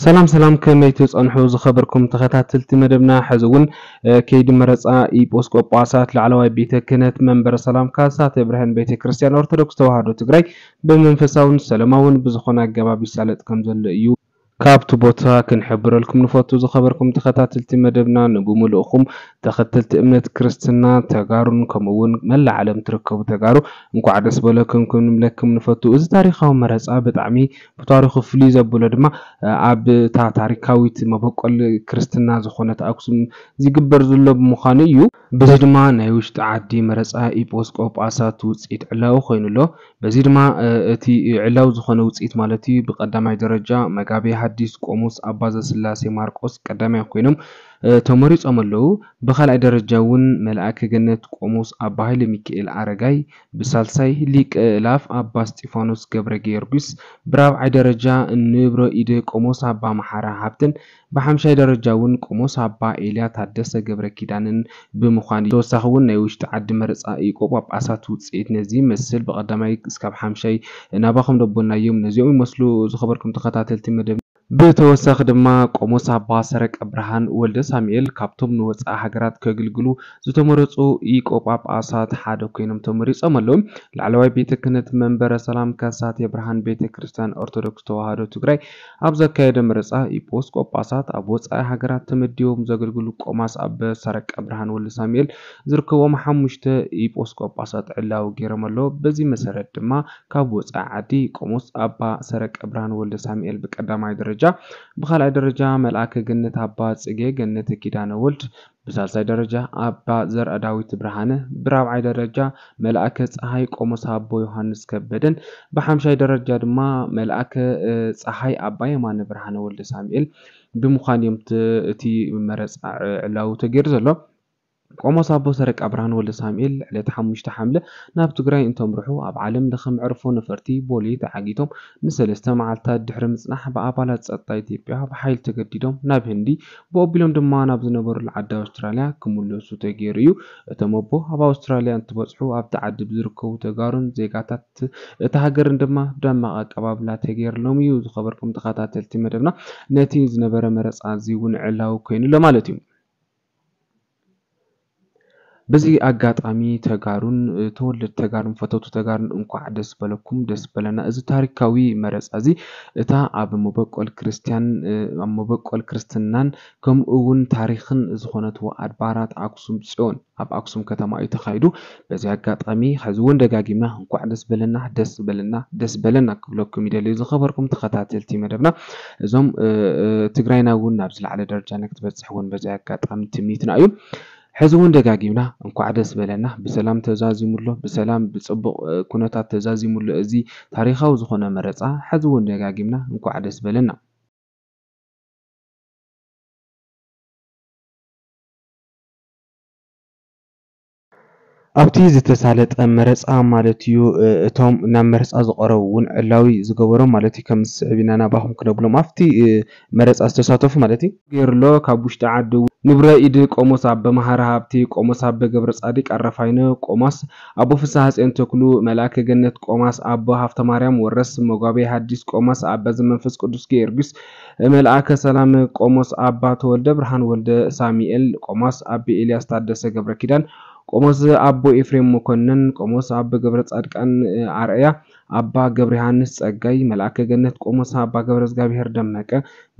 ሰላም ሰላም ከመይ ትፀንሑ ዝኸበርኩም ተኸታተልቲ መደብና ሕዚ እውን ከይዲ መረፃ ኢጶስቆጳሳት ላዕለዋይ ቤተ ክህነት መንበረ ሰላም ካሳተ ብርሃን ቤተ ክርስቲያን ኦርቶዶክስ ተዋህዶ ትግራይ ብመንፈሳውን ሰለማውን ብዝኾነ ኣገባብ ይሳለጥ ከም ዘሎ እዩ ካብቲ ቦታ ክንሕብረልኩም ንፈቱ ዝኸበርኩም ተኸታተልቲ መደብና ንብምልእኹም ተኸተልቲ እምነት ክርስትና ተጋሩን ከምኡውን መላ ዓለም ትርከቡ ተጋሩ እንኳዕ ደስ በለኩም ክንምለክም ንፈቱ እዚ ታሪካዊ መረፃ ብጣዕሚ ብታሪኩ ፍሉይ ዘብሎ ድማ ኣብ እታ ታሪካዊት መበቆል ክርስትና ዝኾነት ኣክሱም ዝግበር ዘሎ ብምዃኑ እዩ በዚ ድማ ናይ ውሽጢ ዓዲ መረፃ ኢጶስቆጳሳት ውፅኢት ዕላዊ ኮይኑ ኣሎ በዚ ድማ እቲ ዕላው ዝኾነ ውፅኢት ማለት እዩ ብቀዳማይ ደረጃ መጋቤ አዲስ ቆሞስ አባ ዘስላሴ ማርቆስ ቀዳማይ ኮይኖም ተመሪፆም ኣለዉ ብካልኣይ ደረጃ እውን መልኣከ ገነት ቆሞስ ኣባ ሃይለ ሚካኤል ኣረጋይ ብሳልሳይ ሊቀ እላፍ ኣባ ስጢፋኖስ ገብረ ጊዮርጊስ ብራብዓይ ደረጃ ንብሮ ኢደ ቆሞስ ኣባ ማሓራ ሃብትን ብሓምሻይ ደረጃ እውን ቆሞስ ኣባ ኤልያ ታደሰ ገብረ ኪዳንን ብምኳን እዩ ተወሳኺ እውን ናይ ውሽጢ ዓዲ መረፃ ኢቆ ጳጳሳት ውፅኢት ነዚ መስል ብቀዳማይ እስካብ ሓምሻይ ናባኸም ደቦናዮም ነዚኦም ይመስሉ ዝኸበርኩም ተኸታተልቲ መደብ ብተወሳኺ ድማ ቆሞስ ኣባ ሰረቀ ብርሃን ወልደ ሳሙኤል ካብቶም ንወፃኢ ሃገራት ከገልግሉ ዝተመረፁ ኢቆጳጳሳት ሓደ ኮይኖም ተመሪፆም ኣለዉ ላዕለዋይ ቤተ ክህነት መንበረ ሰላም ካሳት የብርሃን ቤተ ክርስቲያን ኦርቶዶክስ ተዋህዶ ትግራይ ኣብ ዘካየደ መረፃ ኢጶስ ቆጳሳት ኣብ ወፃኢ ሃገራት ተመዲቦም ዘገልግሉ ቆማስ ኣበ ሰረቀ ብርሃን ወልደ ሳሙኤል ዝርከቦም ሓሙሽተ ኢጶስ ቆጳሳት ዕላዊ ገይሮም ኣለዎ በዚ መሰረት ድማ ካብ ወፃኢ ዓዲ ቆሞስ ኣባ ሰረቀ ብርሃን ወልደ ሳሙኤል ብቀዳማይ ደረጃ ደረጃ ብካልኣይ ደረጃ መልኣከ ገነት ኣባ ፅጌ ገነት ኪዳነ ወልድ ብሳልሳይ ደረጃ ኣባ ዘርአ ዳዊት ብርሃነ ብራብዓይ ደረጃ መልኣከ ፀሓይ ቆሞስ ኣቦ ዮሃንስ ከበደን ብሓምሻይ ደረጃ ድማ መልኣከ ፀሓይ ኣባ የማነ ብርሃነ ወልደ ሳሙኤል ብምዃን እዮም እቲ መረፃ ዕላዊ ተገይሩ ዘሎ ቆሞስ ኣቦ ሰረቅ ኣብርሃን ወልደ ሳሙኤል ዕለት ሓሙሽተ ሓምለ ናብ ትግራይ እንተምርሑ ኣብ ዓለም ለኸ መዕርፎ ነፈርቲ ቦሌ ተዓጊቶም ንሰለስተ መዓልትታት ድሕሪ ምጽናሕ ብኣባላት ጸጥታ ኢትዮጵያ ብሓይሊ ተገዲዶም ናብ ህንዲ ብኦቢሎም ድማ ናብ ዝነበሩሉ ዓዲ ኣውስትራልያ ክምለሱ ተገይሩ እዩ እቶም ኣቦ ኣብ ኣውስትራልያ እንትበጽሑ ኣብቲ ዓዲ ብዝርከቡ ተጋሩን ዜጋታት እቲ ሃገርን ድማ ደማቕ ኣቀባብላ ተገይርሎም እዩ ዝኸበርኩም ተኸታተልቲ መደብና ነቲ ዝነበረ መረፃ እዚ እውን ዕላዊ ኮይኑሎ ማለት እዩ በዚህ አጋጣሚ ተጋሩን ተወለድ ተጋሩን ፈተውቱ ተጋሩን እንኳ ደስ በለኩም ደስ በለና እዚ ታሪካዊ መረፃ እዚ እታ ኣብ መበቆል ክርስቲያን ኣብ መበቆል ክርስትናን ከምኡ እውን ታሪክን ዝኾነትዎ ኣድባራት ኣክሱም ፅዮን ኣብ ኣክሱም ከተማ እዩ ተኻይዱ በዚ ኣጋጣሚ ሕዚ እውን ደጋጊምና እንኳዕ ደስ በለና ደስ በለና ደስ በለና ክብለኩም ይደልዩ ዝኸበርኩም ተኸታተልቲ መደብና እዞም ትግራይና እውን ናብ ዝለዕለ ደረጃ ንክትበፅሕ እውን በዚ ኣጋጣሚ ትምኒትና እዩ ሕዚ እውን ደጋጊምና እንኳዕ ደስ በለና ብሰላም ተዛዚሙሎ ብሰላም ብፅቡቅ ኩነታት ተዛዚሙሎ እዚ ታሪካዊ ዝኾነ መረፃ ሕዚ እውን ደጋጊምና እንኳዕ ደስ በለና ኣብቲ ዝተሳለጠ መረፃ ማለት እዩ እቶም ናብ መረፃ ዝቀረቡ እውን ዕላዊ ዝገበሮም ማለት እዩ ከም ዝስዕብ ኢና ናባኹም ክነብሎም ኣብቲ መረፃ ዝተሳተፉ ማለት እዩ ገይሩሎ ካብ ውሽጢ ዓዲ ንብረ ኢድ ቆሞስ አበ መሐረ ሀብቴ ቆሞስ አበ ገብረ ጻዲቅ አረፋይነ ቆሞስ አቦ ፍስሐ ጽዮን ተክሉ መልአከ ገነት ቆማስ አቦ ሀብተ ማርያም ወረስ መጓቤ ሐዲስ ቆሞስ አበ ዘመንፈስ ቅዱስ ጊዮርጊስ መልአከ ሰላም ቆሞስ አባ ተወልደ ብርሃን ወልደ ሳሚኤል ቆሞስ አቤ ኤልያስ ታደሰ ገብረ ኪዳን ቆሞስ አቦ ኤፍሬም መኮንን፣ ቆሞስ አበ ገብረ ጻድቃን አርአያ፣ አባ ገብረ ዮሐንስ ጸጋይ፣ መልአከ ገነት ቆሞስ አባ ገብረ እግዚአብሔር ደመቀ፣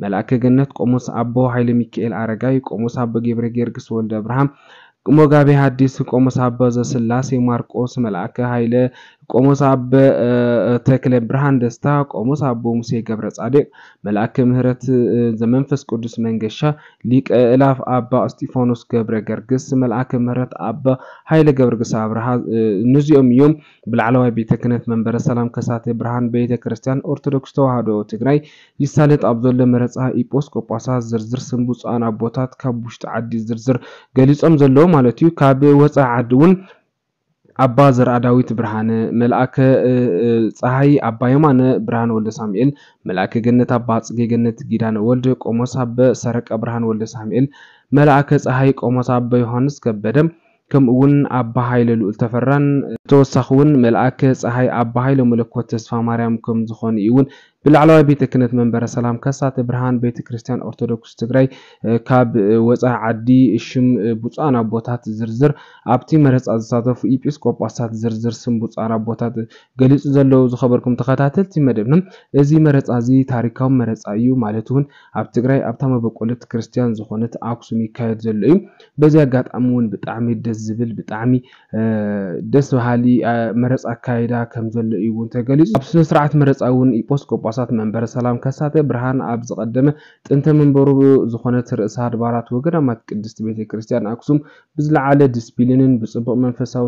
መልአከ ገነት ቆሞስ አቦ ኃይለ ሚካኤል አረጋይ፣ ቆሞስ አቦ ገብረ ጊዮርጊስ ወልደ አብርሃም ሞጋቤ ሐዲስ ቆሞስ አባ ዘስላሴ ማርቆስ መልአከ ኃይለ ቆሞስ አበ ተክለ ብርሃን ደስታ፣ ቆሞስ አቦ ሙሴ ገብረ ጻድቅ፣ መልአከ ምሕረት ዘመንፈስ ቅዱስ መንገሻ፣ ሊቀ እላፍ አባ እስጢፋኖስ ገብረ ገርግስ፣ መልአከ ምሕረት አባ ኃይለ ገብረ ገርግስ አብርሃ እነዚኦም እዮም ብላዕለዋይ ቤተ ክህነት መንበረ ሰላም ከሳቴ ብርሃን ቤተ ክርስቲያን ኦርቶዶክስ ተዋህዶ ትግራይ ይሳለጥ ኣብ ዘሎ መረፃ ኢጲስቆጶሳት ዝርዝር ስም ብፁዓን ኣቦታት ካብ ውሽጢ ዓዲ ዝርዝር ገሊፆም ዘለዎ ማለት እዩ ካብ ወፃኢ ዓዲ እውን አባ ዘርአ ዳዊት ብርሃነ፣ መልአከ ፀሐይ አባ የማነ ብርሃን ወልደ ሳሙኤል፣ መልአከ ገነት አባ ጽጌ ገነት ጊዳነ ወልድ፣ ቆሞስ አበ ሰረቀ ብርሃን ወልደ ሳሙኤል፣ መልአከ ፀሐይ ቆሞስ አበ ዮሐንስ ከበደም ከምኡ እውን አባ ሃይለ ልዑል ተፈራን ተወሳኺ እውን መልአከ ፀሐይ አባ ሃይለ መለኮት ተስፋ ማርያም ከም ዝኾኑ እውን ብላዕለዋይ ቤተ ክህነት መንበረ ሰላም ከሳቴ ብርሃን ቤተ ክርስቲያን ኦርቶዶክስ ትግራይ ካብ ወፃኢ ዓዲ ሽም ብፁዓን ኣቦታት ዝርዝር ኣብቲ መረፃ ዝሳተፉ ኢጲስቆጳሳት ዝርዝር ስም ብፁዓን ኣቦታት ገሊፁ ዘለዉ ዝኸበርኩም ተኸታተልቲ መደብና እዚ መረፃ እዚ ታሪካዊ መረፃ እዩ ማለት እውን ኣብ ትግራይ ኣብታ መበቆለት ክርስቲያን ዝኾነት ኣክሱም ይካየድ ዘሎ እዩ በዚ ኣጋጣሚ እውን ብጣዕሚ ደስ ዝብል ብጣዕሚ ደስ በሃሊ መረፃ ኣካይዳ ከም ዘሎ እዩ እውን ተገሊፁ ኣብ ስነስርዓት መረፃ እውን ኢጶስቆጶ ጳጳሳት መንበረ ሰላም ከሳተ ብርሃን ኣብ ዝቐደመ ጥንተ መንበሩ ዝኾነት ርእሰ ኣድባራት ወገዳማት ቅድስቲ ቤተ ክርስትያን ኣክሱም ብዝለዓለ ዲስፒሊንን ብፅቡቅ መንፈሳዊ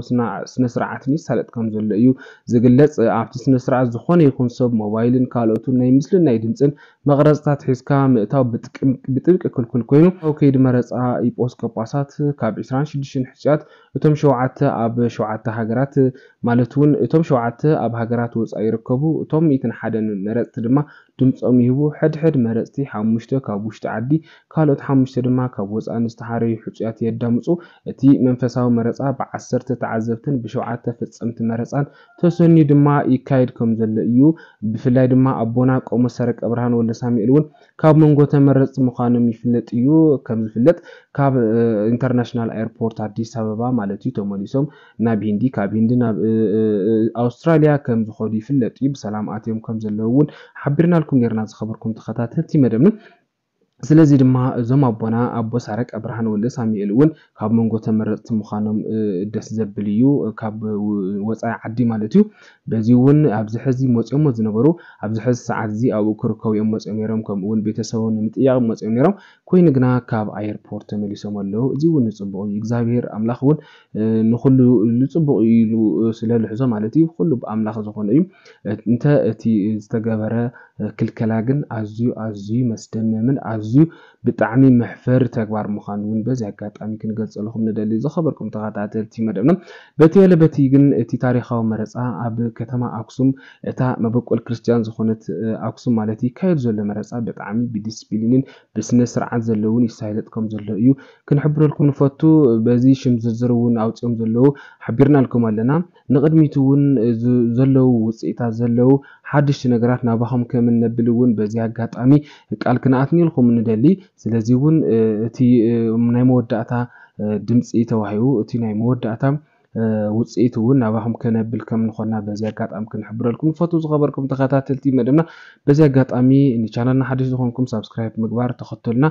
ስነስርዓትን ይሳለጥ ከም ዘሎ እዩ ዝግለፅ ኣብቲ ስነስርዓት ዝኾነ ይኹን ሰብ ሞባይልን ካልኦቱን ናይ ምስልን ናይ ድምፅን መቕረፅታት ሒዝካ ምእታው ብጥብቂ ክልክል ኮይኑ ኣብ ከይዲ መረፃ ኢጶስ ቆጳሳት ካብ 26 ሕፅያት እቶም ሸውዓተ ኣብ ሸውዓተ ሃገራት ማለት እውን እቶም ሸውዓተ ኣብ ሃገራት ወፃኢ ይርከቡ እቶም ኢትን ሓደን መረፅ م ድምፆም ይህቡ ሕድሕድ መረፅቲ ሓሙሽተ ካብ ውሽጢ ዓዲ ካልኦት ሓሙሽተ ድማ ካብ ወፃእን ዝተሓረዩ ሕፁያት የዳምፁ እቲ መንፈሳዊ መረፃ ብዓሰርተ ተዓዘብትን ብሸውዓተ ፍፅምቲ መረፃን ተሰኒ ድማ ይካየድ ከም ዘሎ እዩ ብፍላይ ድማ ኣቦና ቆሞ ሰረቀ ብርሃን ወልደ ሳሙኤል እውን ካብ መንጎ ተመረፅቲ ምዃኖም ይፍለጥ እዩ ከም ዝፍለጥ ካብ ኢንተርናሽናል ኤርፖርት ኣዲስ ኣበባ ማለት እዩ ተመሊሶም ናብ ሂንዲ ካብ ሂንዲ ናብ ኣውስትራልያ ከም ዝኸዱ ይፍለጥ እዩ ብሰላም ኣትዮም ከም ዘለዉ እውን ሓቢርና እናበልኩም ነርና ዝኸበርኩም ተኸታተልቲ መደብና ስለዚ ድማ እዞም ኣቦና ኣቦ ሳረቅ ኣብርሃን ወልደ ሳሙኤል እውን ካብ መንጎ ተመረፅቲ ምዃኖም ደስ ዘብል እዩ ካብ ወፃኢ ዓዲ ማለት እዩ በዚ እውን ኣብዚ ሕዚ መፂኦሞ ዝነበሩ ኣብዚ ሕዚ ሰዓት እዚ ኣብኡ ክርከቡ እዮም መፅኦም ነሮም ከምኡውን ቤተሰቦም ንምጥያቅ መፅኦም ነሮም ኮይኑ ግና ካብ ኣየርፖርት ተመሊሶም ኣለው እዚ እውን ንፅቡቅ እዩ እግዚኣብሄር ኣምላኽ እውን ንኩሉ ንፅቡቅ ኢሉ ስለልሕዞ ማለት እዩ ኩሉ ብኣምላኽ ዝኾነ እዩ እንተ እቲ ዝተገበረ كل كلاجن أزيو أزيو مستمع من أزيو بتعمي محفر تكبر مخان وين بزه كات أمي كن قلت لهم ندلي زخبركم تغطى تلتي مدمنا بتي على بتي جن تي تاريخها ومرسا أب كتما أقسم تا ما بقول كريستيان زخونت أقسم مالتي كيد زل مرسا بتعمي بديسبلينين بس نسر عز اللون يسهلتكم زل يو كن حبر لكم فاتو بزي شم زرون أو تيم زلو حبرنا لكم لنا نقدمي تون زلو وسيتا زلو ሓድሽቲ ነገራት ናባኹም ከም ነብል እውን በዚ ኣጋጣሚ ቃል ክንኣትኒ ኢልኩም ንደሊ ስለዚ እውን እቲ ናይ መወዳእታ ድምፂ ተባሂቡ እቲ ናይ መወዳእታ ውፅኢት እውን ናባኹም ከነብል ከም ንኮና በዚ ኣጋጣሚ ክንሕብረልኩም ንፈቱ ዝኸበርኩም ተኸታተልቲ መደብና በዚ ኣጋጣሚ ንቻናልና ሓደሽ ዝኮንኩም ሳብስክራይብ ምግባር ተኸተሉና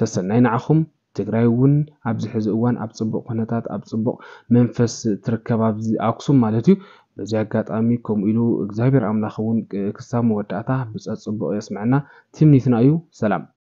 ሰሰናይ ንዓኹም ትግራይ እውን ኣብዚ ሕዚ እዋን ኣብ ፅቡቅ ኩነታት ኣብ ፅቡቅ መንፈስ ትርከብ ኣብዚ ኣክሱም ማለት እዩ በዚ ኣጋጣሚ ከምኡ ኢሉ እግዚኣብሔር ኣምላኽ እውን ክሳብ መወዳእታ ብፀት ፅቡቕ የስምዐና ቲምኒትና እዩ ሰላም